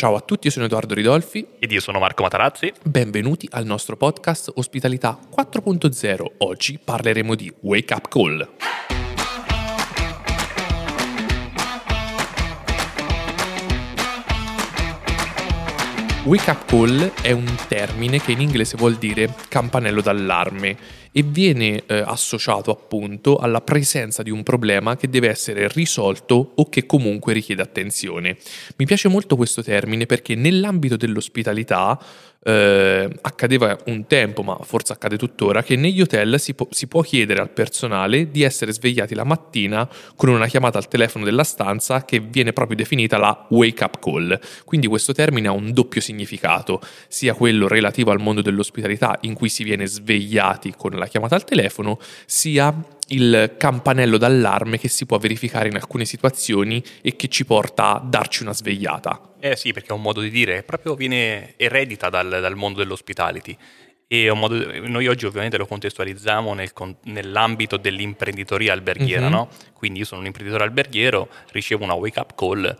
Ciao a tutti, io sono Edoardo Ridolfi. Ed io sono Marco Matarazzi. Benvenuti al nostro podcast Ospitalità 4.0. Oggi parleremo di Wake Up Call. Wake up call è un termine che in inglese vuol dire campanello d'allarme e viene eh, associato appunto alla presenza di un problema che deve essere risolto o che comunque richiede attenzione. Mi piace molto questo termine perché nell'ambito dell'ospitalità eh, accadeva un tempo, ma forse accade tuttora, che negli hotel si, po- si, può chiedere al personale di essere svegliati la mattina con una chiamata al telefono della stanza che viene proprio definita la wake up call. Quindi questo termine ha un doppio significato, sia quello relativo al mondo dell'ospitalità in cui si viene svegliati con la chiamata al telefono, sia il campanello d'allarme che si può verificare in alcune situazioni e che ci porta a darci una svegliata. Eh sì, perché è un modo di dire, proprio viene eredita dal, dal mondo dell'ospitality. E di, noi oggi ovviamente lo contestualizziamo nel, nell'ambito dell'imprenditoria alberghiera, mm-hmm. no? Quindi io sono un imprenditore alberghiero, ricevo una wake up call,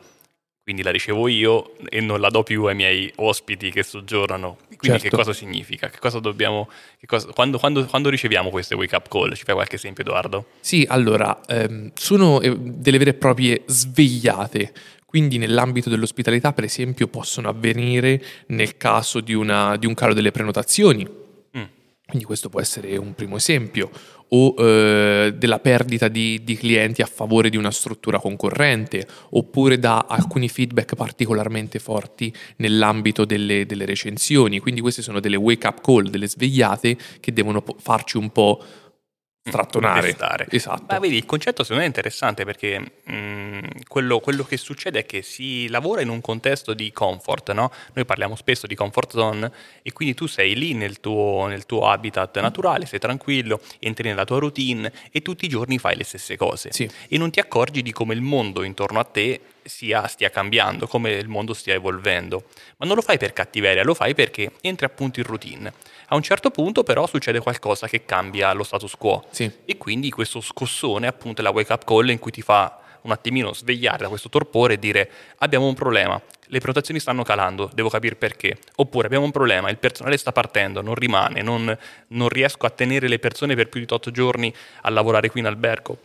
quindi la ricevo io e non la do più ai miei ospiti che soggiornano. Quindi certo. che cosa significa? Che cosa dobbiamo, che cosa, quando, quando, quando, riceviamo queste wake up call? Ci fai qualche esempio Edoardo? Sì, allora, ehm, sono eh, delle vere e proprie svegliate, quindi nell'ambito dell'ospitalità, per esempio, possono avvenire nel caso di, una, di un calo delle prenotazioni. Mm. Quindi questo può essere un primo esempio, o eh, della perdita di, di, clienti a favore di una struttura concorrente, oppure da alcuni feedback particolarmente forti nell'ambito delle, delle recensioni. Quindi queste sono delle wake-up call, delle svegliate che devono farci un po' mm. trattonare. Esatto. Ma vedi, il concetto secondo me è interessante perché mh, mm, quello, quello, che succede è che si lavora in un contesto di comfort, no? noi parliamo spesso di comfort zone e quindi tu sei lì nel tuo, nel tuo habitat naturale, sei tranquillo, entri nella tua routine e tutti i giorni fai le stesse cose sì. e non ti accorgi di come il mondo intorno a te sia, stia cambiando, come il mondo stia evolvendo. Ma non lo fai per cattiveria, lo fai perché entri appunto in routine. A un certo punto però succede qualcosa che cambia lo status quo. Sì. E quindi questo scossone appunto è la wake up call in cui ti fa un attimino svegliare da questo torpore e dire abbiamo un problema, le prenotazioni stanno calando, devo capire perché, oppure abbiamo un problema, il personale sta partendo, non rimane, non, non riesco a tenere le persone per più di 8 giorni a lavorare qui in albergo,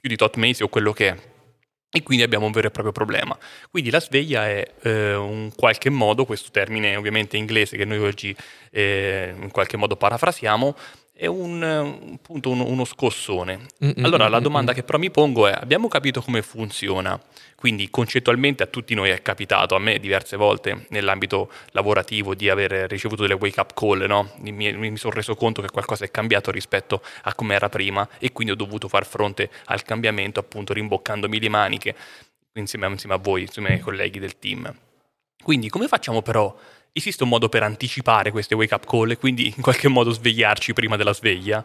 più di 8 mesi o quello che è e quindi abbiamo un vero e proprio problema. Quindi la sveglia è eh, un qualche modo, questo termine ovviamente inglese che noi oggi eh, in qualche modo parafrasiamo, è un, eh, un punto, uno, uno scossone. Mm-mm, allora mm, la mm, domanda mm-mm. che però mi pongo è, abbiamo capito come funziona? Quindi concettualmente a tutti noi è capitato, a me diverse volte nell'ambito lavorativo, di aver ricevuto delle wake up call, no? mi, mi sono reso conto che qualcosa è cambiato rispetto a come era prima e quindi ho dovuto far fronte al cambiamento appunto rimboccandomi le maniche insieme, insieme a voi, insieme ai mm. colleghi del team. Quindi come facciamo però esiste un modo per anticipare queste wake up call e quindi in qualche modo svegliarci prima della sveglia?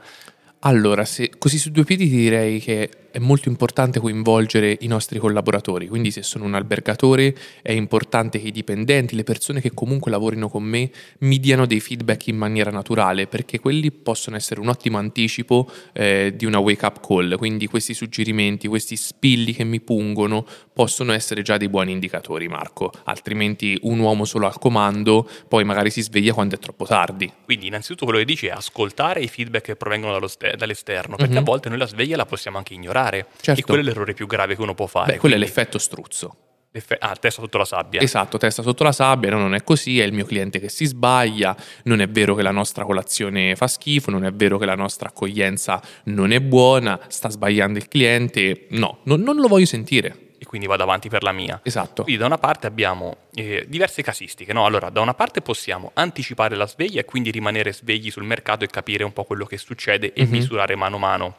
Allora, se, così su due piedi ti direi che è molto importante coinvolgere i nostri collaboratori, quindi se sono un albergatore è importante che i dipendenti, le persone che comunque lavorino con me, mi diano dei feedback in maniera naturale, perché quelli possono essere un ottimo anticipo eh, di una wake up call, quindi questi suggerimenti, questi spilli che mi pungono possono essere già dei buoni indicatori, Marco, altrimenti un uomo solo al comando poi magari si sveglia quando è troppo tardi. Quindi innanzitutto quello che dici è ascoltare i feedback che provengono dall'esterno, perché mm-hmm. a volte noi la sveglia la possiamo anche ignorare migliorare. Certo. E quello è l'errore più grave che uno può fare. Beh, quello quindi... è l'effetto struzzo. Effe- ah, testa sotto la sabbia. Esatto, testa sotto la sabbia, no, non è così, è il mio cliente che si sbaglia, non è vero che la nostra colazione fa schifo, non è vero che la nostra accoglienza non è buona, sta sbagliando il cliente, no, non, non lo voglio sentire. E quindi vado avanti per la mia. Esatto. Quindi da una parte abbiamo eh, diverse casistiche, no? Allora, da una parte possiamo anticipare la sveglia e quindi rimanere svegli sul mercato e capire un po' quello che succede e mm-hmm. misurare mano a mano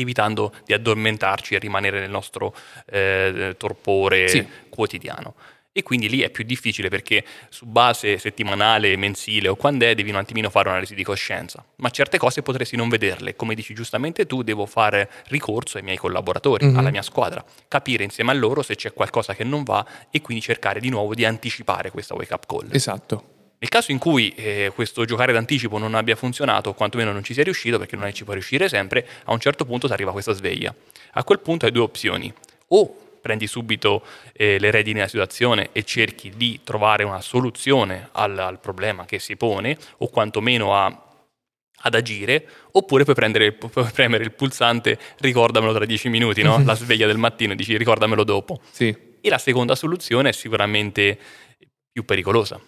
evitando di addormentarci e rimanere nel nostro eh, torpore sì. quotidiano. E quindi lì è più difficile perché su base settimanale, mensile o quando è devi un attimino fare un'analisi di coscienza. Ma certe cose potresti non vederle. Come dici giustamente tu, devo fare ricorso ai miei collaboratori, mm-hmm. alla mia squadra, capire insieme a loro se c'è qualcosa che non va e quindi cercare di nuovo di anticipare questa wake up call. Esatto. Nel caso in cui eh, questo giocare d'anticipo non abbia funzionato, o quantomeno non ci sia riuscito, perché non ci può riuscire sempre, a un certo punto ti arriva questa sveglia. A quel punto hai due opzioni. O prendi subito eh, le redini della situazione e cerchi di trovare una soluzione al, al problema che si pone, o quantomeno a ad agire, oppure puoi, puoi, premere il pulsante ricordamelo tra dieci minuti, no? la sveglia del mattino, dici ricordamelo dopo. Sì. E la seconda soluzione è sicuramente più pericolosa.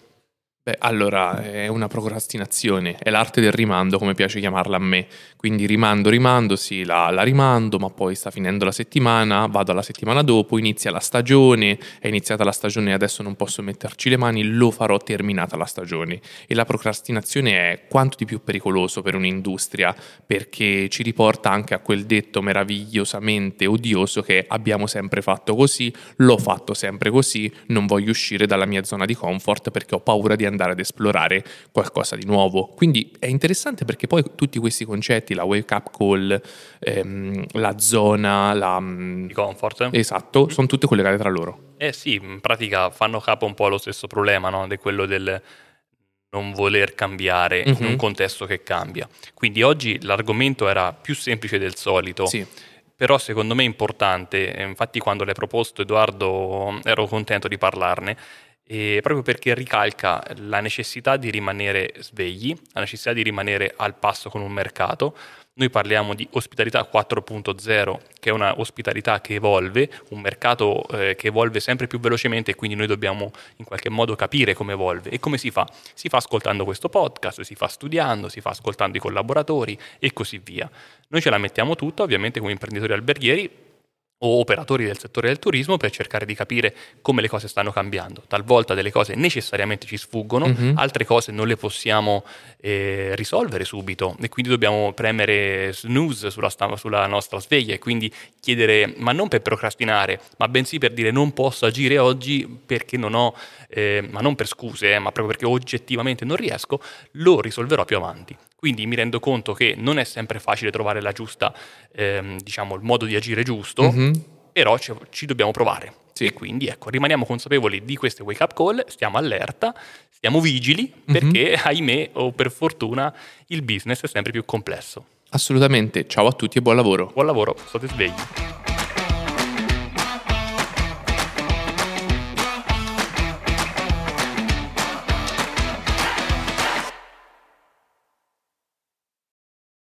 Beh, allora è una procrastinazione, è l'arte del rimando, come piace chiamarla a me. Quindi rimando, rimando, sì, la, la, rimando, ma poi sta finendo la settimana, vado alla settimana dopo, inizia la stagione, è iniziata la stagione e adesso non posso metterci le mani, lo farò terminata la stagione. E la procrastinazione è quanto di più pericoloso per un'industria, perché ci riporta anche a quel detto meravigliosamente odioso che abbiamo sempre fatto così, l'ho fatto sempre così, non voglio uscire dalla mia zona di comfort perché ho paura di andare andare ad esplorare qualcosa di nuovo. Quindi è interessante perché poi tutti questi concetti, la wake up call, ehm, la zona, la... Di mm, comfort. Esatto, mm. sono tutte collegate tra loro. Eh sì, in pratica fanno capo un po' allo stesso problema, no? De quello del non voler cambiare mm-hmm. in mhm. un contesto che cambia. Quindi oggi l'argomento era più semplice del solito. Sì però secondo me è importante, infatti quando l'hai proposto Edoardo ero contento di parlarne, e proprio perché ricalca la necessità di rimanere svegli, la necessità di rimanere al passo con un mercato. Noi parliamo di ospitalità 4.0, che è una ospitalità che evolve, un mercato eh, che evolve sempre più velocemente e quindi noi dobbiamo in qualche modo capire come evolve. E come si fa? Si fa ascoltando questo podcast, si fa studiando, si fa ascoltando i collaboratori e così via. Noi ce la mettiamo tutta, ovviamente come imprenditori alberghieri, o operatori del settore del turismo per cercare di capire come le cose stanno cambiando. Talvolta delle cose necessariamente ci sfuggono, mm-hmm. altre cose non le possiamo eh, risolvere subito e quindi dobbiamo premere snooze sulla, stampa, sulla, nostra sveglia e quindi chiedere, ma non per procrastinare, ma bensì per dire non posso agire oggi perché non ho, eh, ma non per scuse, eh, ma proprio perché oggettivamente non riesco, lo risolverò più avanti. Quindi mi rendo conto che non è sempre facile trovare la giusta, ehm, diciamo, il modo di agire giusto, mm-hmm. però ci, ci, dobbiamo provare. Sì. E quindi ecco, rimaniamo consapevoli di queste wake up call, stiamo allerta, stiamo vigili, mm-hmm. perché ahimè o per fortuna il business è sempre più complesso. Assolutamente, ciao a tutti e buon lavoro. Buon lavoro, state svegli.